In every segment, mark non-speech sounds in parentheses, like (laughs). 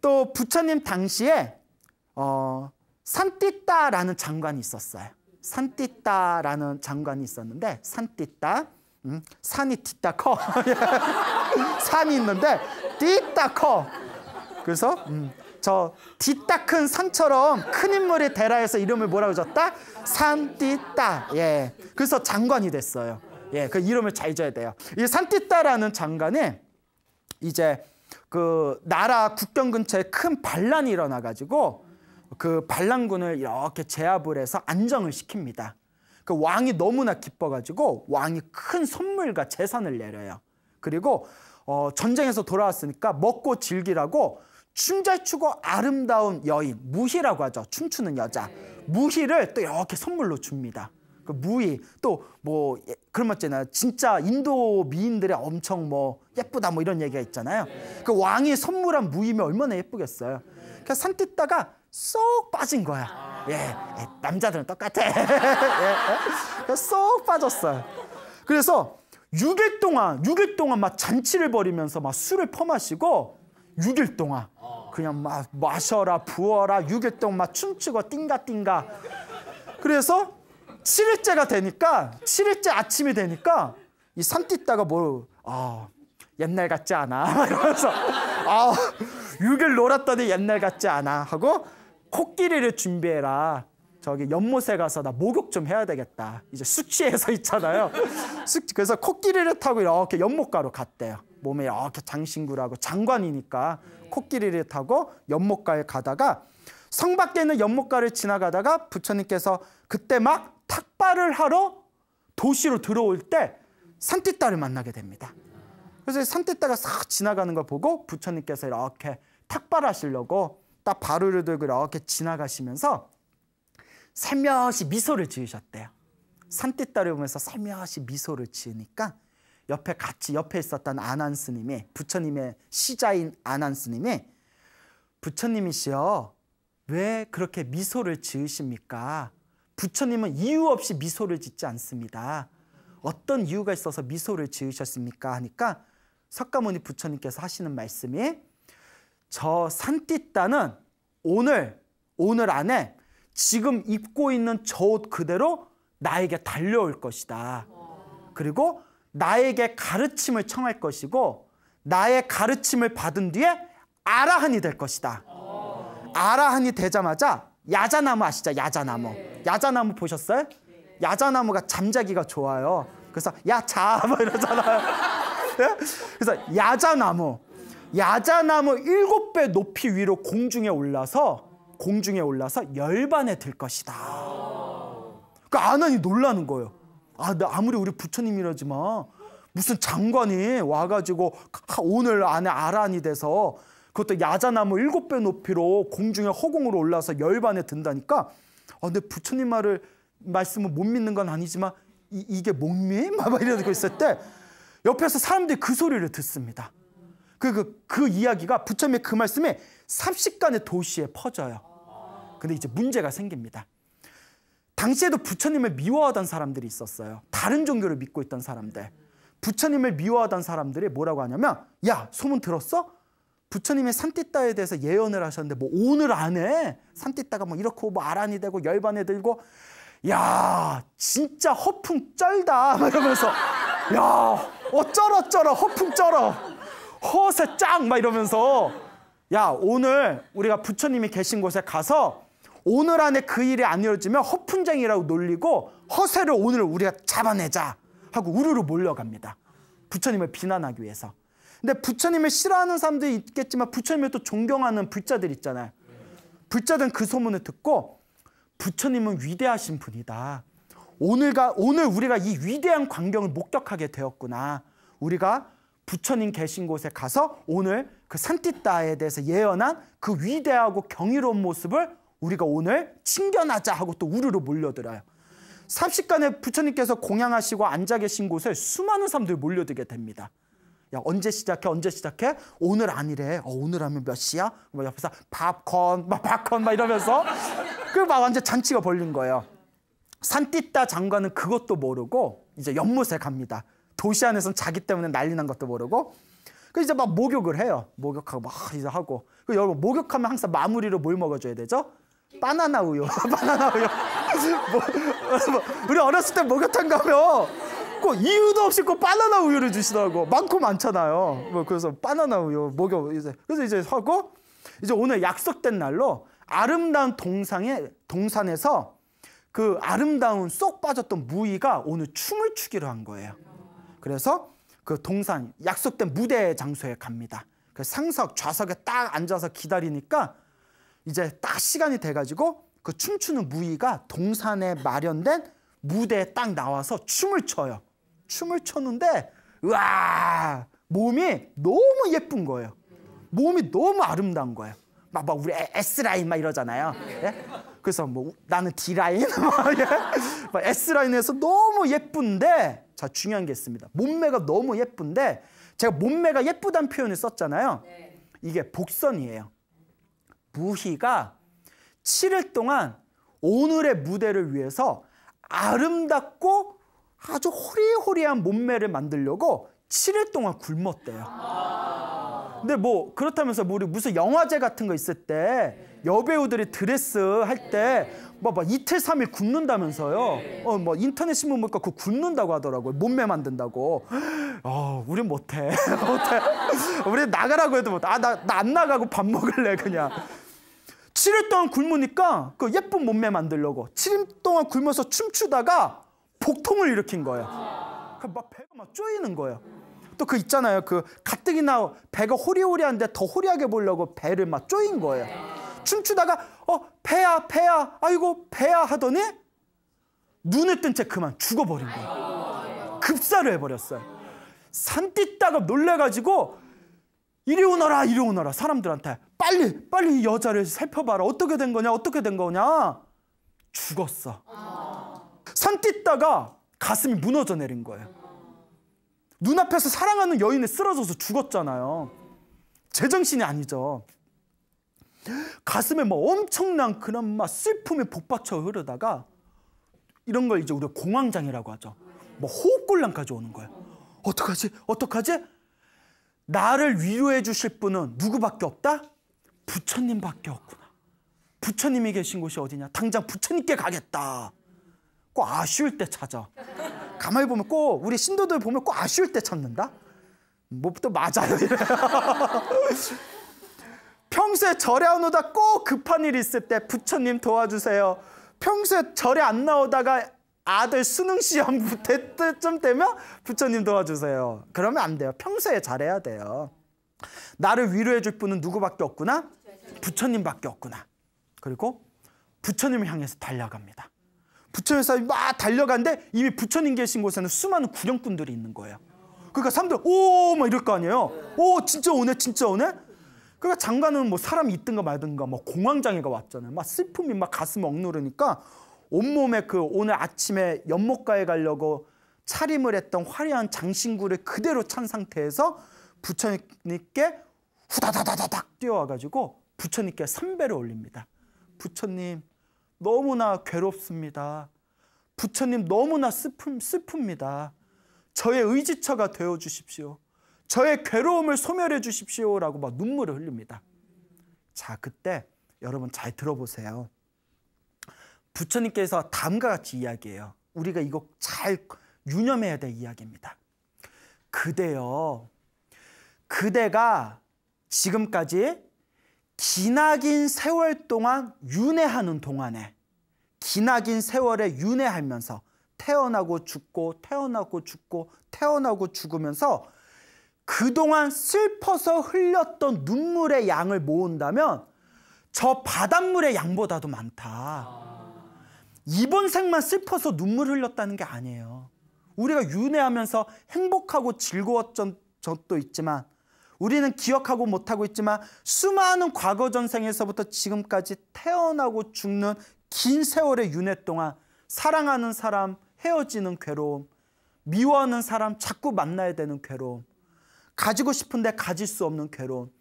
또 부처님 당시에 어, 산띠따라는 장관이 있었어요. 산띠따라는 장관이 있었는데 산띠따 음, 산이 띠따 커 (laughs) 산이 있는데 띠따 커 그래서 음, 저 띠따 큰 산처럼 큰 인물이 대라에서 이름을 뭐라고 줬다? 산띠따 예 그래서 장관이 됐어요 예그 이름을 잘 줘야 돼요 이 산띠따라는 장관이 이제 그 나라 국경 근처에 큰 반란이 일어나 가지고 그 반란군을 이렇게 제압을 해서 안정을 시킵니다. 그 왕이 너무나 기뻐가지고 왕이 큰 선물과 재산을 내려요. 그리고 어, 전쟁에서 돌아왔으니까 먹고 즐기라고 춤 잘 추고 아름다운 여인 무희라고 하죠. 춤추는 여자 무희를 또 이렇게 선물로 줍니다. 그 무의 또뭐 예, 그런 말 있잖아요. 진짜 인도 미인들의 엄청 뭐 예쁘다 뭐 이런 얘기가 있잖아요. 그 왕이 선물한 무이면 얼마나 예쁘겠어요. 그냥 그러니까 산뜻다가 쏙 빠진 거야. 아 예, 예, 남자들은 똑같아. (laughs) 예, 예. 쏙 빠졌어요. 그래서 6일 동안, 6일 동안 막 잔치를 벌이면서 막 술을 퍼마시고 6일 동안 그냥 막 마셔라, 부어라, 6일 동안 막 춤추고 띵가띵가. 그래서 7일째가 되니까 7일째 아침이 되니까 이 산띠따가 뭐 아, 옛날 같지 않아 (laughs) 이러면서 아, 6일 놀았더니 옛날 같지 않아 하고 코끼리를 준비해라. 저기 연못에 가서 나 목욕 좀 해야 되겠다. 이제 숙취해서 (laughs) 있잖아요. 숙취. 그래서 코끼리를 타고 이렇게 연못가로 갔대요. 몸에 이렇게 장신구라고 장관이니까 코끼리를 타고 연못가에 가다가 성 밖에 있는 연못가를 지나가다가 부처님께서 그때 막 삭발을 하러 도시로 들어올 때산뜻따를 만나게 됩니다. 그래서 산띠따가 싹 지나가는 걸 보고 부처님께서 이렇게 탁발하시려고 딱 바루를 들고 이렇게 지나가시면서 살며시 미소를 지으셨대요. 산띠따를 보면서 살며시 미소를 지으니까 옆에 같이 옆에 있었던 아난 스님이 부처님의 시자인 아난 스님이 부처님이시여 왜 그렇게 미소를 지으십니까? 부처님은 이유 없이 미소를 짓지 않습니다. 어떤 이유가 있어서 미소를 지으셨습니까? 하니까 석가모니 부처님께서 하시는 말씀이 저 산띠따는 오늘 오늘 안에 지금 입고 있는 저 옷 그대로 나에게 달려올 것이다. 그리고 나에게 가르침을 청할 것이고 나의 가르침을 받은 뒤에 아라한이 될 것이다. 아라한이 되자마자 야자나무 아시죠? 야자나무. 네. 야자나무 보셨어요? 네. 야자나무가 잠자기가 좋아요. 그래서 야자 (laughs) 뭐 이러잖아요. 네? 그래서 야자나무. 야자나무 일곱 배 높이 위로 공중에 올라서 공중에 올라서 열반에 들 것이다. 그러니까 아난이 놀라는 거예요. 아, 나 아무리 우리 부처님이라지만 무슨 장관이 와가지고 오늘 안에 아란이 돼서 그것도 야자나무 일곱 배 높이로 공중에 허공으로 올라와서 열반에 든다니까 아, 근데 부처님 말을 말씀을 못 믿는 건 아니지만 이, 게 목미? (laughs) 막 이러고 있을 때 옆에서 사람들이 그 소리를 듣습니다. 그, 그, 그 이야기가 부처님의 그 말씀에 삽시간에 도시에 퍼져요. 근데 이제 문제가 생깁니다. 당시에도 부처님을 미워하던 사람들이 있었어요. 다른 종교를 믿고 있던 사람들. 부처님을 미워하던 사람들이 뭐라고 하냐면 야 소문 들었어? 부처님의 산띠따에 대해서 예언을 하셨는데 뭐 오늘 안에 산띠따가 뭐 이렇게 뭐 아란이 되고 열반에 들고 야 진짜 허풍 쩔다 (laughs) 이러면서 야어쩌러 쩔어 허풍 쩔어 허세 짱막 이러면서 야 오늘 우리가 부처님이 계신 곳에 가서 오늘 안에 그 일이 안 이루어지면 허풍쟁이라고 놀리고 허세를 오늘 우리가 잡아내자 하고 우르르 몰려갑니다 부처님을 비난하기 위해서 근데 부처님을 싫어하는 사람들이 있겠지만 부처님을 또 존경하는 불자들 있잖아요. 불자들은 그 소문을 듣고 부처님은 위대하신 분이다. 오늘가 오늘 우리가 이 위대한 광경을 목격하게 되었구나. 우리가 부처님 계신 곳에 가서 오늘 그 산띠따에 대해서 예언한 그 위대하고 경이로운 모습을 우리가 오늘 친견하자 하고 또 우르르 몰려들어요. 삽시간에 부처님께서 공양하시고 앉아 계신 곳에 수많은 사람들이 몰려들게 됩니다. 야 언제 시작해 언제 시작해 오늘 아니래 어, 오늘 하면 몇 시야 뭐 옆에서 밥컨 막 밥컨 막 이러면서 (laughs) 그 막 완전 잔치가 벌린 거예요 산띠따 장관은 그것도 모르고 이제 연못에 갑니다 도시 안에서는 자기 때문에 난리 난 것도 모르고 그 이제 막 목욕을 해요 목욕하고 막 이제 하고 그 여러분 목욕하면 항상 마무리로 뭘 먹어줘야 되죠 바나나 우유 (laughs) 바나나 우유 (laughs) 뭐, 뭐, 우리 어렸을 때 목욕탕 가면 자 이유도 없이 꼭 바나나 우유를 주시더라고. 많고 많잖아요. 뭐 그래서 바나나 우유 먹여 이제 그래서 이제 하고 이제 오늘 약속된 날로 아름다운 동상에 동산에서 그 아름다운 쏙 빠졌던 무희가 오늘 춤을 추기로 한 거예요. 그래서 그 동산 약속된 무대 장소에 갑니다. 그 상석 좌석에 딱 앉아서 기다리니까 이제 딱 시간이 돼가지고 그 춤추는 무희가 동산에 마련된 무대에 딱 나와서 춤을 춰요. 춤을 췄는데 와 몸이 너무 예쁜 거예요. 몸이 너무 아름다운 거예요. 막, 막 우리 S 라인 막 이러잖아요. 예? 그래서 뭐 나는 D 라인, (laughs) 막, S 라인에서 너무 예쁜데 자 중요한 게 있습니다. 몸매가 너무 예쁜데 제가 몸매가 예쁘다는 표현을 썼잖아요. 네. 이게 복선이에요. 무희가 7일 동안 오늘의 무대를 위해서 아름답고 아주 호리호리한 몸매를 만들려고 7일 동안 굶었대요. 근데 뭐 그렇다면서 뭐 우리 무슨 영화제 같은 거 있을 때 여배우들이 드레스 할때막막 뭐, 뭐 이틀 삼일 굶는다면서요. 어 뭐 인터넷 신문 보니까 그 굶는다고 하더라고요. 몸매 만든다고. 어, 우린 못해. (laughs) 못해. 우리 나가라고 해도 못해. 아, 나나안 나가고 밥 먹을래 그냥. 7일 동안 굶으니까 그 예쁜 몸매 만들려고 7일 동안 굶어서 춤추다가 복통을 일으킨 거예요. 그 막 배가 막 쪼이는 거예요. 또 그 있잖아요. 그 가뜩이나 배가 호리호리한데 더 호리하게 보려고 배를 막 쪼인 거예요. 춤추다가 어 배야 배야 아이고 배야 하더니 눈을 뜬 채 그만 죽어버린 거예요. 급사를 해버렸어요. 산띠따가 놀래가지고 이리 오너라 이리 오너라 사람들한테 빨리 빨리 이 여자를 살펴봐라 어떻게 된 거냐 어떻게 된 거냐 죽었어. 산뛰다가 가슴이 무너져 내린 거예요. 눈앞에서 사랑하는 여인에 쓰러져서 죽었잖아요. 제정신이 아니죠. 가슴에 막 뭐 엄청난 그런 막 슬픔에 복받쳐 흐르다가 이런 걸 이제 우리가 공황장애라고 하죠. 뭐 호흡곤란까지 오는 거예요. 어떡하지? 어떡하지? 나를 위로해 주실 분은 누구밖에 없다? 부처님밖에 없구나. 부처님이 계신 곳이 어디냐? 당장 부처님께 가겠다. 꼭 아쉬울 때 찾아. 가만히 보면 꼭 우리 신도들 보면 꼭 아쉬울 때 찾는다. 뭐또 맞아요 (laughs) 평소에 절에 안 오다 꼭 급한 일 있을 때 부처님 도와주세요. 평소에 절에 안 나오다가 아들 수능 시험 때쯤 (laughs) 되면 부처님 도와주세요. 그러면 안 돼요. 평소에 잘해야 돼요. 나를 위로해 줄 분은 누구밖에 없구나? 부처님밖에 없구나. 그리고 부처님을 향해서 달려갑니다. 부처님 사람이 막 달려가는데 이미 부처님 계신 곳에는 수많은 구령꾼들이 있는 거예요. 그러니까 사람들 오 막 이럴 거 아니에요. 오 진짜 오네 진짜 오네. 그러니까 장관은 뭐 사람이 있든가 말든가 뭐 공황장애가 왔잖아요. 막 슬픔이 막 가슴 억누르니까 온몸에 그 오늘 아침에 연못가에 가려고 차림을 했던 화려한 장신구를 그대로 찬 상태에서 부처님께 후다다다닥 뛰어와가지고 부처님께 삼배를 올립니다. 부처님 너무나 괴롭습니다. 부처님 너무나 슬픔, 슬픕니다. 저의 의지처가 되어 주십시오. 저의 괴로움을 소멸해 주십시오. 라고 막 눈물을 흘립니다. 자, 그때 여러분 잘 들어보세요. 부처님께서 다음과 같이 이야기해요. 우리가 이거 잘 유념해야 될 이야기입니다. 그대요. 그대가 지금까지 기나긴 세월 동안 윤회하는 동안에 기나긴 세월에 윤회하면서 태어나고 죽고 태어나고 죽고 태어나고 죽으면서 그동안 슬퍼서 흘렸던 눈물의 양을 모은다면 저 바닷물의 양보다도 많다. 이번 생만 슬퍼서 눈물 흘렸다는 게 아니에요. 우리가 윤회하면서 행복하고 즐거웠던 적도 있지만 우리는 기억하고 못하고 있지만 수많은 과거 전생에서부터 지금까지 태어나고 죽는 긴 세월의 윤회 동안 사랑하는 사람 헤어지는 괴로움, 미워하는 사람 자꾸 만나야 되는 괴로움, 가지고 싶은데 가질 수 없는 괴로움,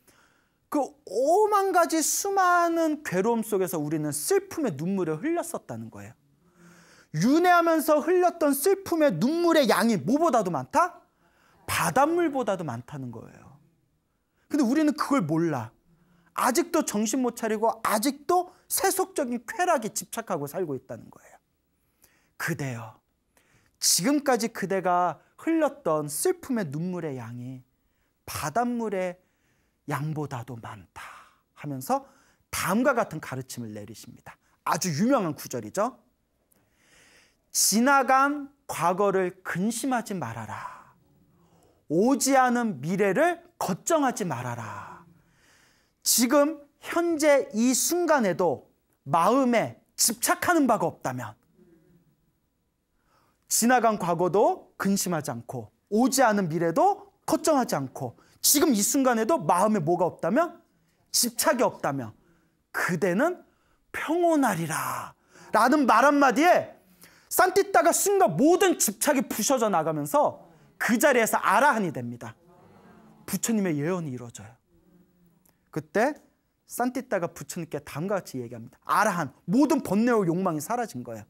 그 오만 가지 수많은 괴로움 속에서 우리는 슬픔의 눈물을 흘렸었다는 거예요. 윤회하면서 흘렸던 슬픔의 눈물의 양이 뭐보다도 많다? 바닷물보다도 많다는 거예요. 근데 우리는 그걸 몰라. 아직도 정신 못 차리고 아직도 세속적인 쾌락에 집착하고 살고 있다는 거예요. 그대여. 지금까지 그대가 흘렸던 슬픔의 눈물의 양이 바닷물의 양보다도 많다 하면서 다음과 같은 가르침을 내리십니다. 아주 유명한 구절이죠. 지나간 과거를 근심하지 말아라. 오지 않은 미래를 걱정하지 말아라. 지금 현재 이 순간에도 마음에 집착하는 바가 없다면 지나간 과거도 근심하지 않고 오지 않은 미래도 걱정하지 않고 지금 이 순간에도 마음에 뭐가 없다면 집착이 없다면 그대는 평온하리라 라는 말 한마디에 산티따가 순간 모든 집착이 부셔져 나가면서 그 자리에서 알아하니 됩니다. 부처님의 예언이 이루어져요. 그때 산티따가 부처님께 다음과 같이 얘기합니다. 아라한 모든 번뇌와 욕망이 사라진 거예요.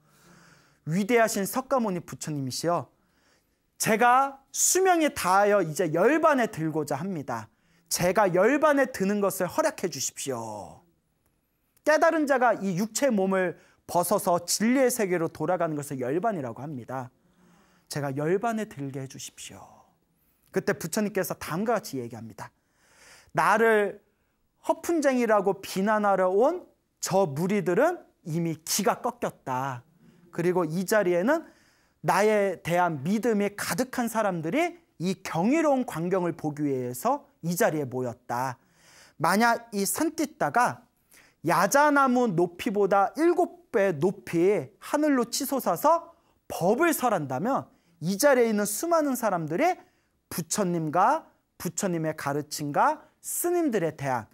위대하신 석가모니 부처님이시여 제가 수명이 다하여 이제 열반에 들고자 합니다. 제가 열반에 드는 것을 허락해 주십시오. 깨달은 자가 이 육체 몸을 벗어서 진리의 세계로 돌아가는 것을 열반이라고 합니다. 제가 열반에 들게 해 주십시오. 그때 부처님께서 다음과 같이 얘기합니다. 나를 허풍쟁이라고 비난하러 온 저 무리들은 이미 기가 꺾였다. 그리고 이 자리에는 나에 대한 믿음이 가득한 사람들이 이 경이로운 광경을 보기 위해서 이 자리에 모였다. 만약 이 산띠따가 야자나무 높이보다 일곱 배 높이 하늘로 치솟아서 법을 설한다면 이 자리에 있는 수많은 사람들이 부처님과 부처님의 가르침과 스님들에 대한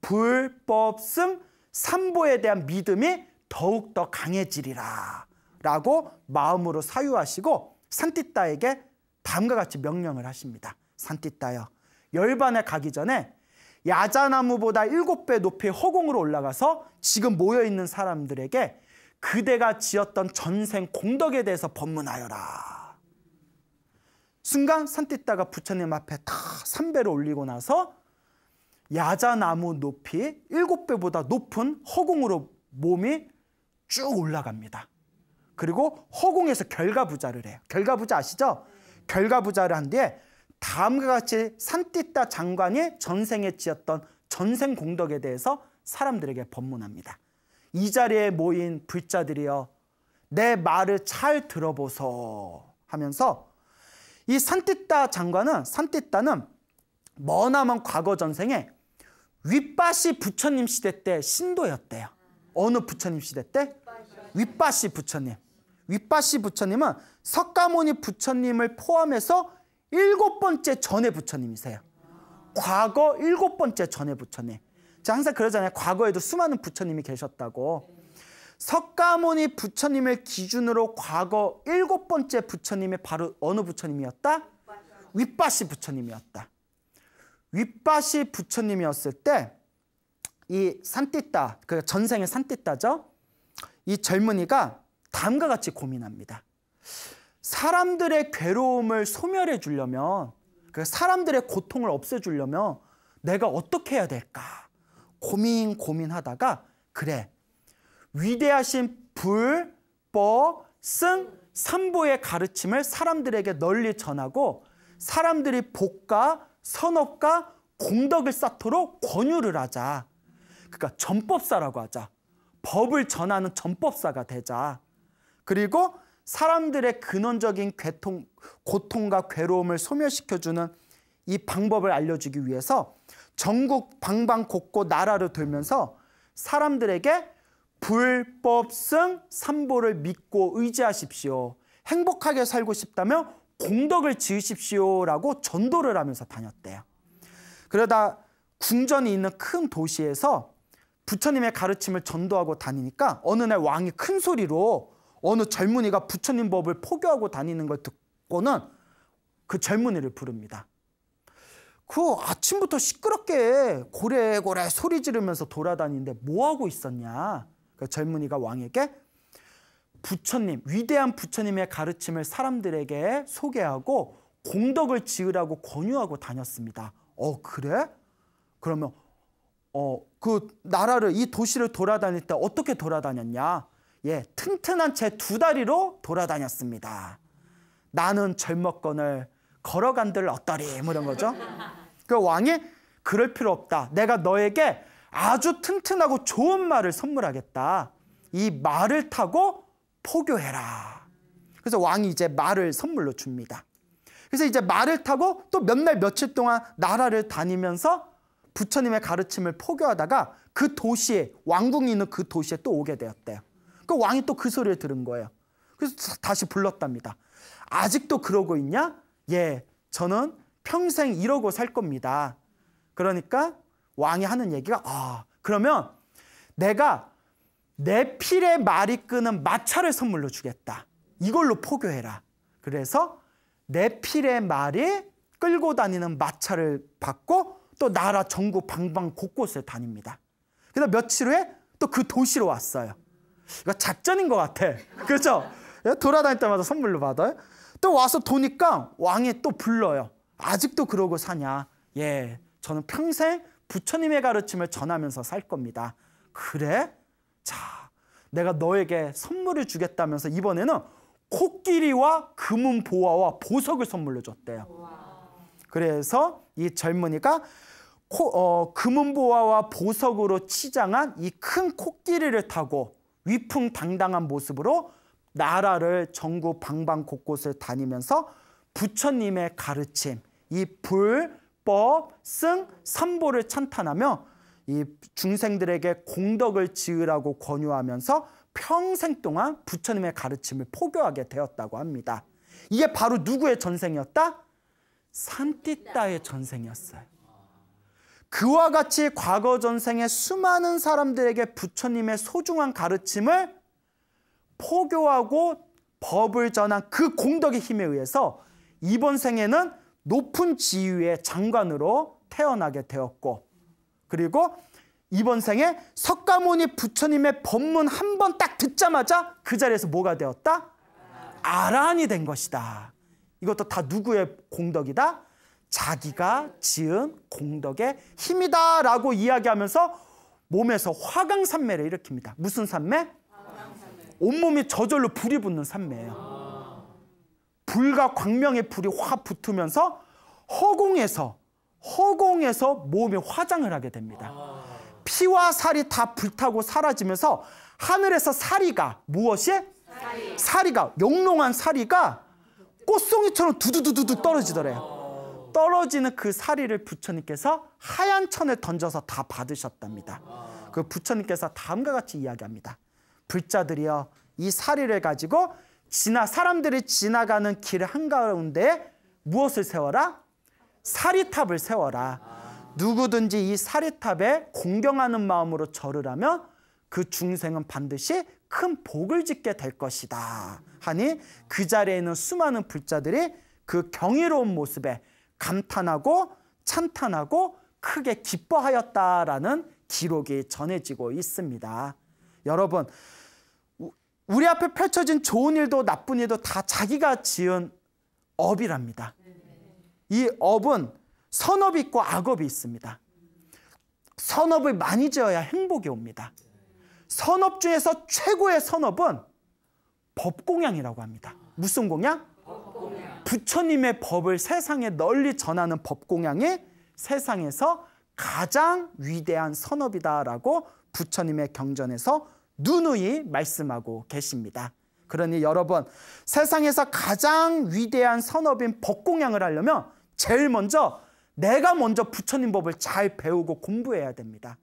불법승 삼보에 대한 믿음이 더욱더 강해지리라 라고 마음으로 사유하시고 산티따에게 다음과 같이 명령을 하십니다. 산티따여 열반에 가기 전에 야자나무보다 일곱 배높이 허공으로 올라가서 지금 모여있는 사람들에게 그대가 지었던 전생 공덕에 대해서 법문하여라. 순간 산뜻다가 부처님 앞에 다 삼배를 올리고 나서 야자나무 높이 일곱 배보다 높은 허공으로 몸이 쭉 올라갑니다. 그리고 허공에서 결과부자를 해요. 결과부자 아시죠? 결과부자를 한 뒤에 다음과 같이 산띠따 장관이 전생에 지었던 전생 공덕에 대해서 사람들에게 법문합니다. 이 자리에 모인 불자들이여 내 말을 잘 들어보소 하면서 이 산뜻다 장관은 산뜻다는 머나먼 과거 전생에 윗바시 부처님 시대 때 신도였대요. 어느 부처님 시대 때? 윗바시 부처님. 윗바시 부처님은 석가모니 부처님을 포함해서 일곱 번째 전의 부처님이세요. 과거 일곱 번째 전의 부처님. 제 항상 그러잖아요. 과거에도 수많은 부처님이 계셨다고. 석가모니 부처님을 기준으로 과거 일곱 번째 부처님의 바로 어느 부처님이었다? 윗바시 부처님이었다. 윗바시 부처님이었을 때 이 산띠따, 그 전생의 산띠따죠. 이 젊은이가 다음과 같이 고민합니다. 사람들의 괴로움을 소멸해 주려면 그 사람들의 고통을 없애주려면 내가 어떻게 해야 될까 고민 고민하다가 그래 위대하신 불법 승 삼보의 가르침을 사람들에게 널리 전하고 사람들이 복과 선업과 공덕을 쌓도록 권유를 하자. 그러니까 전법사라고 하자. 법을 전하는 전법사가 되자. 그리고 사람들의 근원적인 괴통, 고통과 괴로움을 소멸시켜주는 이 방법을 알려주기 위해서 전국 방방 곳곳 나라를 돌면서 사람들에게 불법성 삼보를 믿고 의지하십시오. 행복하게 살고 싶다며 공덕을 지으십시오라고 전도를 하면서 다녔대요. 그러다 궁전이 있는 큰 도시에서 부처님의 가르침을 전도하고 다니니까 어느 날 왕이 큰 소리로 어느 젊은이가 부처님 법을 포교하고 다니는 걸 듣고는 그 젊은이를 부릅니다. 그 아침부터 시끄럽게 고래고래 소리 지르면서 돌아다니는데 뭐하고 있었냐? 그 젊은이가 왕에게 부처님, 위대한 부처님의 가르침을 사람들에게 소개하고 공덕을 지으라고 권유하고 다녔습니다. 어, 그래? 그러면 어, 그 나라를 이 도시를 돌아다닐 때 어떻게 돌아다녔냐? 예, 튼튼한 제 두 다리로 돌아다녔습니다. 나는 젊었건을 걸어간들 어떠리 뭐 이런 거죠. 그 왕이 그럴 필요 없다. 내가 너에게 아주 튼튼하고 좋은 말을 선물하겠다. 이 말을 타고 포교해라. 그래서 왕이 이제 말을 선물로 줍니다. 그래서 이제 말을 타고 또 몇 날 며칠 동안 나라를 다니면서 부처님의 가르침을 포교하다가 그 도시에 왕궁이 있는 그 도시에 또 오게 되었대요. 그 왕이 또 그 소리를 들은 거예요. 그래서 다시 불렀답니다. 아직도 그러고 있냐? 예, 저는 평생 이러고 살 겁니다. 그러니까 왕이 하는 얘기가 아 그러면 내가 내필의 말이 끄는 마차를 선물로 주겠다. 이걸로 포교해라. 그래서 내 필의 말이 끌고 다니는 마차를 받고 또 나라 전국 방방 곳곳에 다닙니다. 그래서 며칠 후에 또 그 도시로 왔어요. 이거 작전인 것 같아. (laughs) 그렇죠? 돌아다닐 때마다 선물로 받아요. 또 와서 도니까 왕이 또 불러요. 아직도 그러고 사냐. 예, 저는 평생 부처님의 가르침을 전하면서 살 겁니다. 그래? 자, 내가 너에게 선물을 주겠다면서 이번에는 코끼리와 금은 보화와 보석을 선물로 줬대요. 그래서 이 젊은이가 코, 어, 금은 보화와 보석으로 치장한 이 큰 코끼리를 타고 위풍당당한 모습으로 나라를 전국 방방 곳곳을 다니면서 부처님의 가르침, 이 불, 법, 승, 삼보를 찬탄하며 이 중생들에게 공덕을 지으라고 권유하면서 평생 동안 부처님의 가르침을 포교하게 되었다고 합니다. 이게 바로 누구의 전생이었다? 산띠따의 전생이었어요. 그와 같이 과거 전생에 수많은 사람들에게 부처님의 소중한 가르침을 포교하고 법을 전한 그 공덕의 힘에 의해서 이번 생에는 높은 지위의 장관으로 태어나게 되었고 그리고 이번 생에 석가모니 부처님의 법문 한 번 딱 듣자마자 그 자리에서 뭐가 되었다? 아란이 된 것이다. 이것도 다 누구의 공덕이다? 자기가 지은 공덕의 힘이다 라고 이야기하면서 몸에서 화강산매를 일으킵니다. 무슨 산매? 온몸이 저절로 불이 붙는 산매예요. 불과 광명의 불이 확 붙으면서 허공에서 허공에서 몸에 화장을 하게 됩니다. 피와 살이 다 불타고 사라지면서 하늘에서 사리가 무엇이? 사리. 사리가 영롱한 사리가 꽃송이처럼 두두두두두 떨어지더래요. 떨어지는 그 사리를 부처님께서 하얀 천에 던져서 다 받으셨답니다. 그 부처님께서 다음과 같이 이야기합니다. 불자들이여 이 사리를 가지고 지나 사람들이 지나가는 길 한가운데 무엇을 세워라? 사리탑을 세워라. 누구든지 이 사리탑에 공경하는 마음으로 절을 하면 그 중생은 반드시 큰 복을 짓게 될 것이다. 하니 그 자리에 있는 수많은 불자들이 그 경이로운 모습에 감탄하고 찬탄하고 크게 기뻐하였다라는 기록이 전해지고 있습니다. 여러분 우리 앞에 펼쳐진 좋은 일도 나쁜 일도 다 자기가 지은 업이랍니다. 이 업은 선업이 있고 악업이 있습니다. 선업을 많이 지어야 행복이 옵니다. 선업 중에서 최고의 선업은 법공양이라고 합니다. 무슨 공양? 법공양. 부처님의 법을 세상에 널리 전하는 법공양이 세상에서 가장 위대한 선업이다라고 부처님의 경전에서 누누이 말씀하고 계십니다. 그러니 여러분 세상에서 가장 위대한 선업인 법공양을 하려면 제일 먼저 내가 먼저 부처님 법을 잘 배우고 공부해야 됩니다.